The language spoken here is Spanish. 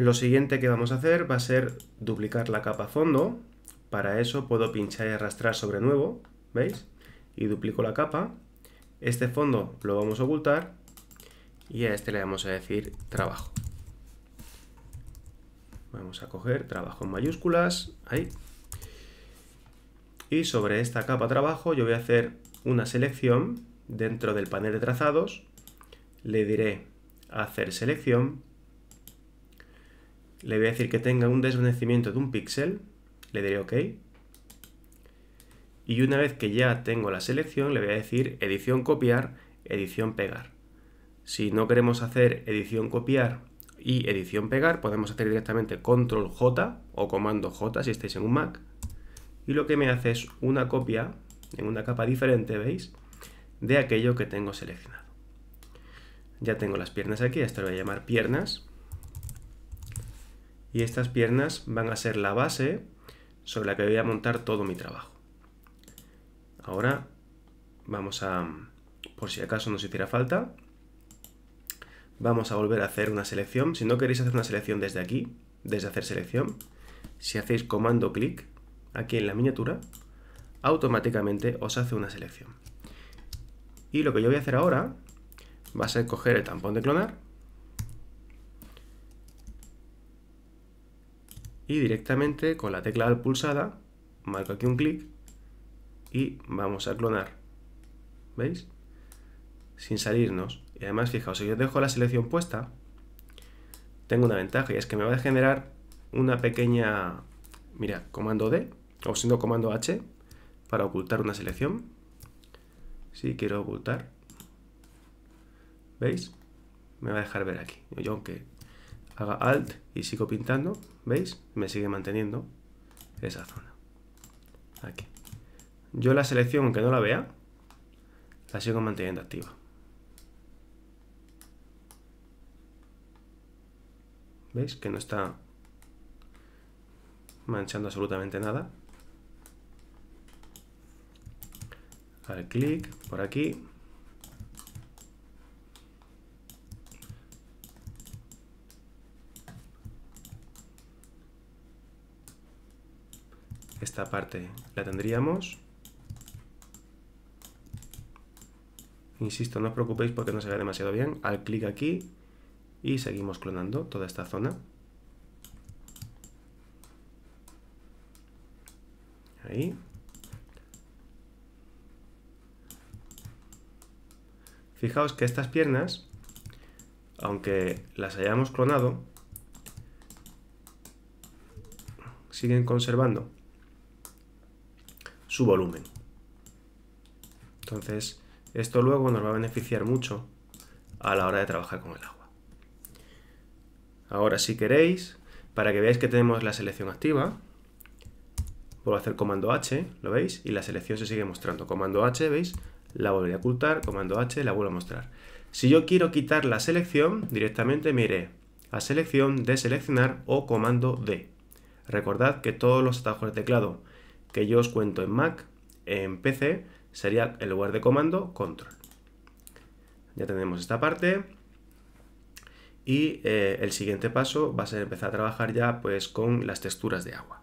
Lo siguiente que vamos a hacer va a ser duplicar la capa fondo. Para eso puedo pinchar y arrastrar sobre nuevo, ¿veis? Y duplico la capa. Este fondo lo vamos a ocultar y a este le vamos a decir trabajo. Vamos a coger trabajo en mayúsculas, ahí. Y sobre esta capa trabajo yo voy a hacer una selección dentro del panel de trazados. Le diré hacer selección le voy a decir que tenga un desvanecimiento de un píxel. Le diré OK. Y una vez que ya tengo la selección, le voy a decir edición copiar, edición pegar. Si no queremos hacer edición copiar y edición pegar, podemos hacer directamente control J o comando J si estáis en un Mac. Y lo que me hace es una copia en una capa diferente, ¿veis? De aquello que tengo seleccionado. Ya tengo las piernas aquí, esto lo voy a llamar piernas y estas piernas van a ser la base sobre la que voy a montar todo mi trabajo. Ahora vamos a, por si acaso nos hiciera falta, vamos a volver a hacer una selección. Si no queréis hacer una selección desde aquí, desde hacer selección, si hacéis comando clic aquí en la miniatura, automáticamente os hace una selección. Y lo que yo voy a hacer ahora va a ser coger el tampón de clonar, y directamente con la tecla pulsada marco aquí un clic y vamos a clonar. ¿Veis? Sin salirnos. Y además, fijaos, si yo dejo la selección puesta, tengo una ventaja y es que me va a generar una pequeña... Mira, comando D o siendo comando H para ocultar una selección. Si quiero ocultar, ¿veis? Me va a dejar ver aquí. Yo aunque haga Alt y sigo pintando, ¿veis? Me sigue manteniendo esa zona. Aquí. Yo la selección, aunque no la vea, la sigo manteniendo activa. ¿Veis? Que no está manchando absolutamente nada. Al clic por aquí, esta parte la tendríamos. Insisto, no os preocupéis porque no se ve demasiado bien. Al clic aquí y seguimos clonando toda esta zona. Ahí. Fijaos que estas piernas, aunque las hayamos clonado, siguen conservando su volumen. Entonces, esto luego nos va a beneficiar mucho a la hora de trabajar con el agua. Ahora, si queréis, para que veáis que tenemos la selección activa, vuelvo a hacer comando H, ¿lo veis? Y la selección se sigue mostrando. Comando H, ¿veis? La volveré a ocultar, comando H, la vuelvo a mostrar. Si yo quiero quitar la selección, directamente me a selección, deseleccionar o comando D. Recordad que todos los atajos de teclado que yo os cuento en Mac, en PC, sería el lugar de comando, control. Ya tenemos esta parte. Y eh, el siguiente paso va a ser empezar a trabajar ya pues con las texturas de agua.